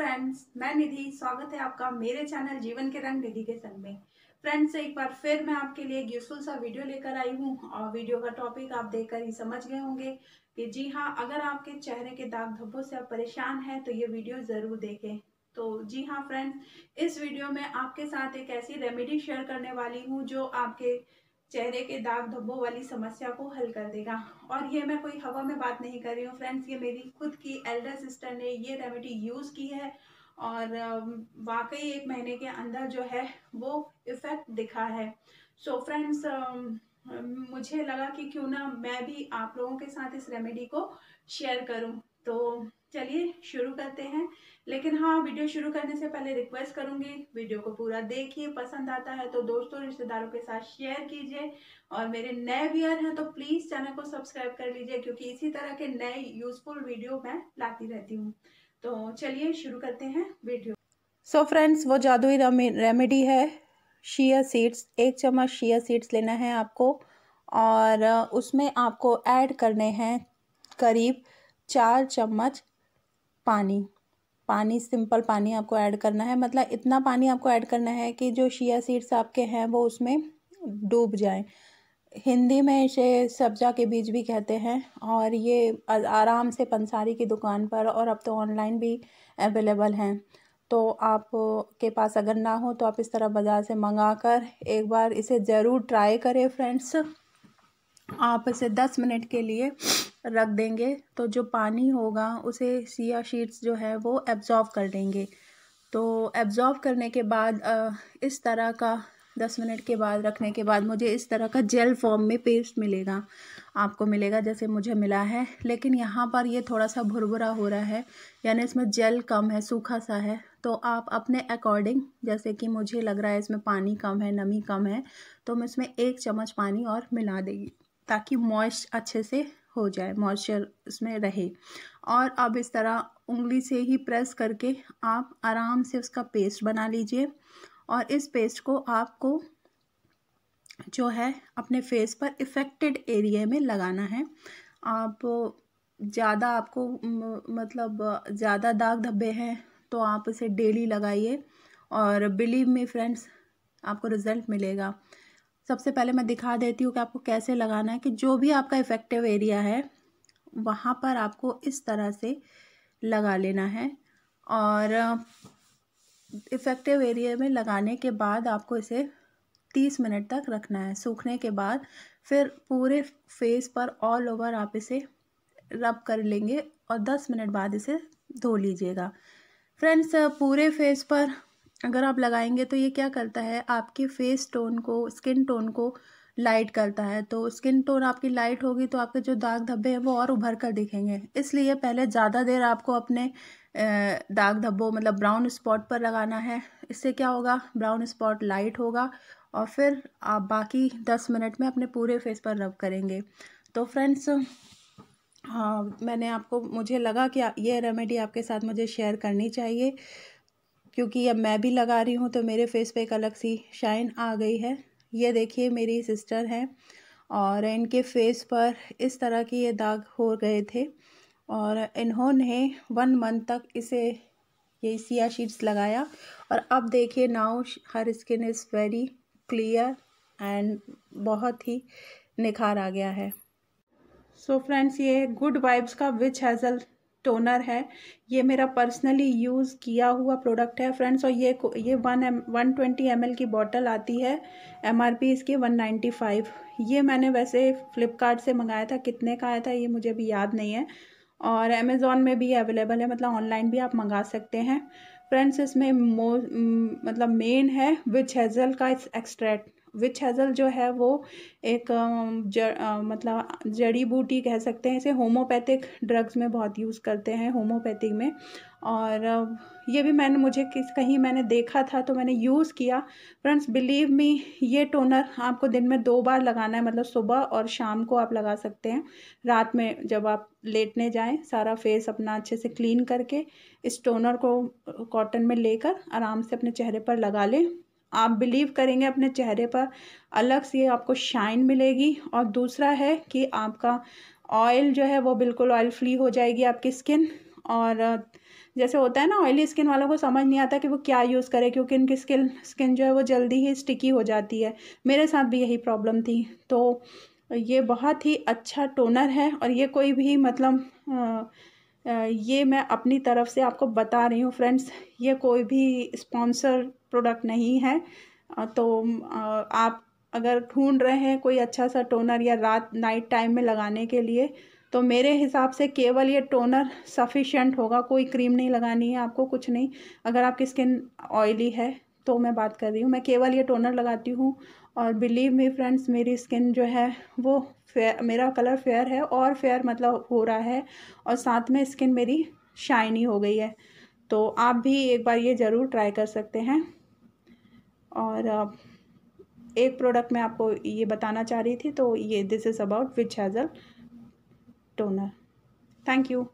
friends मैं निधि स्वागत है आपका मेरे चैनल जीवन के रंग निधि के संग में फ्रेंड्स एक बार फिर मैं आपके लिए एक यूजफुल सा वीडियो लेकर आई हूँ और वीडियो का टॉपिक आप देखकर ही समझ गए होंगे कि जी हाँ अगर आपके चेहरे के दाग धब्बों से आप परेशान हैं तो ये वीडियो ज़रूर देखें तो जी हाँ फ्रेंड्स इस वीडियो में आपके साथ एक ऐसी रेमेडी शेयर करने वाली हूँ जो आपके चेहरे के दाग धब्बों वाली समस्या को हल कर देगा और ये मैं कोई हवा में बात नहीं कर रही हूँ फ्रेंड्स ये मेरी खुद की एल्डर सिस्टर ने ये रेमेडी यूज़ की है और um, वाकई एक महीने के अंदर जो है वो इफ़ेक्ट दिखा है सो so फ्रेंड्स um, मुझे लगा कि क्यों ना मैं भी आप लोगों के साथ इस रेमेडी को शेयर करूँ तो चलिए शुरू करते हैं लेकिन हाँ वीडियो शुरू करने से पहले रिक्वेस्ट करूंगी वीडियो को पूरा देखिए पसंद आता है तो दोस्तों रिश्तेदारों के साथ शेयर कीजिए और मेरे नए व्यूअर हैं तो प्लीज़ चैनल को सब्सक्राइब कर लीजिए क्योंकि इसी तरह के नए यूज़फुल वीडियो मैं लाती रहती हूँ तो चलिए शुरू करते हैं वीडियो सो so फ्रेंड्स वो जादुई रेमेडी है शिया सीड्स एक चम्मच शिया सीड्स लेना है आपको और उसमें आपको ऐड करने हैं करीब चार चम्मच पानी पानी सिंपल पानी आपको ऐड करना है मतलब इतना पानी आपको ऐड करना है कि जो शिया सीड्स आपके हैं वो उसमें डूब जाएं हिंदी में इसे सब्जा के बीज भी कहते हैं और ये आराम से पंसारी की दुकान पर और अब तो ऑनलाइन भी अवेलेबल हैं तो आप के पास अगर ना हो तो आप इस तरह बाज़ार से मंगा कर एक बार इसे ज़रूर ट्राई करें फ्रेंड्स आप इसे दस मिनट के लिए रख देंगे तो जो पानी होगा उसे सिया शीट्स जो है वो एब्ज़ॉर्व कर लेंगे तो एब्ज़ॉर्व करने के बाद इस तरह का दस मिनट के बाद रखने के बाद मुझे इस तरह का जेल फॉर्म में पेस्ट मिलेगा आपको मिलेगा जैसे मुझे मिला है लेकिन यहाँ पर ये थोड़ा सा भुरभुरा हो रहा है यानी इसमें जेल कम है सूखा सा है तो आप अपने अकॉर्डिंग जैसे कि मुझे लग रहा है इसमें पानी कम है नमी कम है तो मैं इसमें एक चम्मच पानी और मिला देगी ताकि मॉइस्ट अच्छे से हो जाए मॉइस्चर उसमें रहे और अब इस तरह उंगली से ही प्रेस करके आप आराम से उसका पेस्ट बना लीजिए और इस पेस्ट को आपको जो है अपने फेस पर इफ़ेक्टेड एरिया में लगाना है आप ज़्यादा आपको मतलब ज़्यादा दाग धब्बे हैं तो आप इसे डेली लगाइए और बिलीव मी फ्रेंड्स आपको रिज़ल्ट मिलेगा सबसे पहले मैं दिखा देती हूँ कि आपको कैसे लगाना है कि जो भी आपका इफ़ेक्टिव एरिया है वहाँ पर आपको इस तरह से लगा लेना है और इफ़ेक्टिव एरिया में लगाने के बाद आपको इसे तीस मिनट तक रखना है सूखने के बाद फिर पूरे फेस पर ऑल ओवर आप इसे रब कर लेंगे और दस मिनट बाद इसे धो लीजिएगा फ्रेंड्स पूरे फेस पर अगर आप लगाएंगे तो ये क्या करता है आपके फेस टोन को स्किन टोन को लाइट करता है तो स्किन टोन आपकी लाइट होगी तो आपके जो दाग धब्बे हैं वो और उभर कर दिखेंगे इसलिए पहले ज़्यादा देर आपको अपने दाग धब्बों मतलब ब्राउन स्पॉट पर लगाना है इससे क्या होगा ब्राउन स्पॉट लाइट होगा और फिर आप बाकी दस मिनट में अपने पूरे फेस पर रब करेंगे तो फ्रेंड्स हाँ मैंने आपको मुझे लगा कि ये रेमेडी आपके साथ मुझे शेयर करनी चाहिए क्योंकि अब मैं भी लगा रही हूँ तो मेरे फेस पे एक अलग सी शाइन आ गई है ये देखिए मेरी सिस्टर हैं और इनके फेस पर इस तरह के ये दाग हो गए थे और इन्होंने वन मंथ तक इसे ये सिया शीट्स लगाया और अब देखिए now her skin is very clear and बहुत ही निखार आ गया है सो so फ्रेंड्स ये गुड वाइब्स का विच हैज़ल टोनर है ये मेरा पर्सनली यूज़ किया हुआ प्रोडक्ट है फ्रेंड्स और ये ये one M one twenty M की बॉटल आती है एम आर पी इसकी वन नाइन्टी फाइव ये मैंने वैसे फ़्लिपकार्ट से मंगाया था कितने का आया था ये मुझे भी याद नहीं है और अमेज़ोन में भी अवेलेबल है मतलब ऑनलाइन भी आप मंगा सकते हैं फ्रेंड्स इसमें मो मतलब मेन है विच हेज़ल का एक्सट्रैक्ट विच हेज़ल जो है वो एक um, जड़ uh, मतलब जड़ी बूटी कह सकते हैं इसे होम्योपैथिक ड्रग्स में बहुत यूज़ करते हैं होम्योपैथिक में और uh, ये भी मैंने मुझे किस कहीं मैंने देखा था तो मैंने यूज़ किया फ्रेंड्स बिलीव मी ये टोनर आपको दिन में दो बार लगाना है मतलब सुबह और शाम को आप लगा सकते हैं रात में जब आप लेटने जाएं सारा फेस अपना अच्छे से क्लीन करके इस टोनर को कॉटन में लेकर आराम से अपने चेहरे पर लगा लें आप बिलीव करेंगे अपने चेहरे पर अलग से आपको शाइन मिलेगी और दूसरा है कि आपका ऑयल जो है वो बिल्कुल ऑयल फ्री हो जाएगी आपकी स्किन और जैसे होता है ना ऑयली स्किन वालों को समझ नहीं आता कि वो क्या यूज़ करें क्योंकि इनकी स्किन स्किन जो है वो जल्दी ही स्टिकी हो जाती है मेरे साथ भी यही प्रॉब्लम थी तो ये बहुत ही अच्छा टोनर है और ये कोई भी मतलब ये मैं अपनी तरफ से आपको बता रही हूँ फ्रेंड्स ये कोई भी स्पॉन्सर प्रोडक्ट नहीं है तो आप अगर ढूंढ रहे हैं कोई अच्छा सा टोनर या रात नाइट टाइम में लगाने के लिए तो मेरे हिसाब से केवल ये टोनर सफिशेंट होगा कोई क्रीम नहीं लगानी है आपको कुछ नहीं अगर आपकी स्किन ऑयली है तो मैं बात कर रही हूँ मैं केवल ये टोनर लगाती हूँ और बिलीव मी फ्रेंड्स मेरी स्किन जो है वो फेयर मेरा कलर फेयर है और फेयर मतलब हो रहा है और साथ में स्किन मेरी शाइनी हो गई है तो आप भी एक बार ये ज़रूर ट्राई कर सकते हैं और एक प्रोडक्ट मैं आपको ये बताना चाह रही थी तो ये this is about witch hazel toner thank you